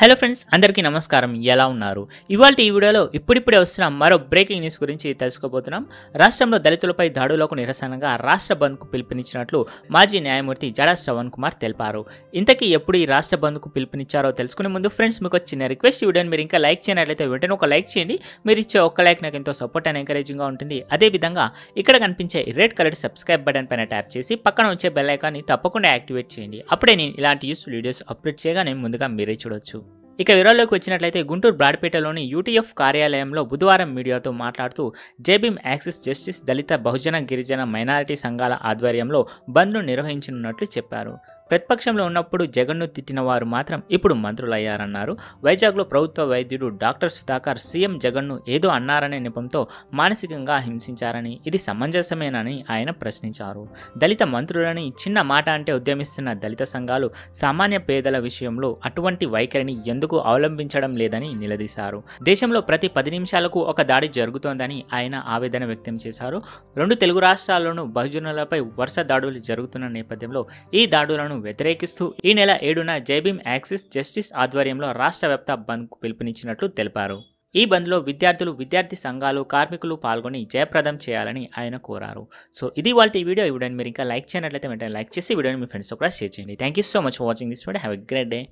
hello friends అందరికీ నమస్కారం ఎలా ఉన్నారు ఇవాళ ఈ వీడియోలో ఇప్పుడిప్పుడే వస్తున్న మరో బ్రేకింగ్ న్యూస్ గురించి తెలుసుకోబోతున్నాం రాష్ట్రంలో దళితులపై దాడులకు నిరసనగా రాష్ట్ర బంద్కు పిలుపునిచ్చినట్లు మాజీ న్యాయమూర్తి జడా శ్రవణ్ కుమార్ తెలిపారు ఇంతకీ ఎప్పుడు ఈ రాష్ట్ర బంద్కు పిలుపునిచ్చారో తెలుసుకునే ముందు ఫ్రెండ్స్ మీకు చిన్న రిక్వెస్ట్ వీడియోని మీరు ఇంకా లైక్ చేయనట్లయితే వెంటనే ఒక లైక్ చేయండి మీరు ఇచ్చే ఒక్క లైక్ నాకు ఎంతో సపోర్ట్ అండ్ ఎంకరేజింగ్గా ఉంటుంది అదేవిధంగా ఇక్కడ కనిపించే రెడ్ కలర్ సబ్స్క్రైబ్ బటన్ పైన ట్యాప్ చేసి పక్కన వచ్చే బెల్ ఐకాన్ని తప్పకుండా యాక్టివేట్ చేయండి అప్పుడే నేను ఇలాంటి యూస్ఫుల్ వీడియోస్ అప్లోడ్ చేయగా నేను ముందుగా మీరే చూడొచ్చు ఇక వివరాల్లోకి వచ్చినట్లయితే గుంటూరు బ్రాడ్పేటలోని యూటీఎఫ్ కార్యాలయంలో బుధవారం మీడియాతో మాట్లాడుతూ జేబీఎం యాక్సిస్ జస్టిస్ దళిత బహుజన గిరిజన మైనారిటీ సంఘాల ఆధ్వర్యంలో బంద్ను నిర్వహించనున్నట్లు చెప్పారు ప్రతిపక్షంలో ఉన్నప్పుడు జగన్ను తిట్టిన వారు మాత్రం ఇప్పుడు మంత్రులయ్యారన్నారు వైజాగ్లో ప్రభుత్వ వైద్యుడు డాక్టర్ సుధాకర్ సీఎం జగన్ను ఏదో అన్నారనే నిపంతో మానసికంగా హింసించారని ఇది సమంజసమేనని ఆయన ప్రశ్నించారు దళిత మంత్రులని చిన్న మాట అంటే ఉద్యమిస్తున్న దళిత సంఘాలు సామాన్య పేదల విషయంలో అటువంటి వైఖరిని ఎందుకు అవలంబించడం లేదని నిలదీశారు దేశంలో ప్రతి పది నిమిషాలకు ఒక దాడి జరుగుతోందని ఆయన ఆవేదన వ్యక్తం చేశారు రెండు తెలుగు రాష్ట్రాల్లోనూ బహుజనులపై వరుస దాడులు జరుగుతున్న నేపథ్యంలో ఈ దాడులను ఆదేశాలను వ్యతిరేకిస్తూ ఈ నెల ఏడున జైభీం యాక్సిస్ జస్టిస్ ఆధ్వర్యంలో రాష్ట్ర వ్యాప్త బంద్ పిలుపునిచ్చినట్లు తెలిపారు ఈ బంద్లో విద్యార్థులు విద్యార్థి సంఘాలు కార్మికులు పాల్గొని జయప్రదం చేయాలని ఆయన కోరారు సో ఇది వాళ్ళ ఈ వీడియో ఇవ్వడానికి మీరు ఇంకా లైక్ చేయనట్లయితే వెంటనే లైక్ చేసి వీడియోని మీ ఫ్రెండ్స్తో కూడా షేర్ చేయండి thank you so much watching this video have a great day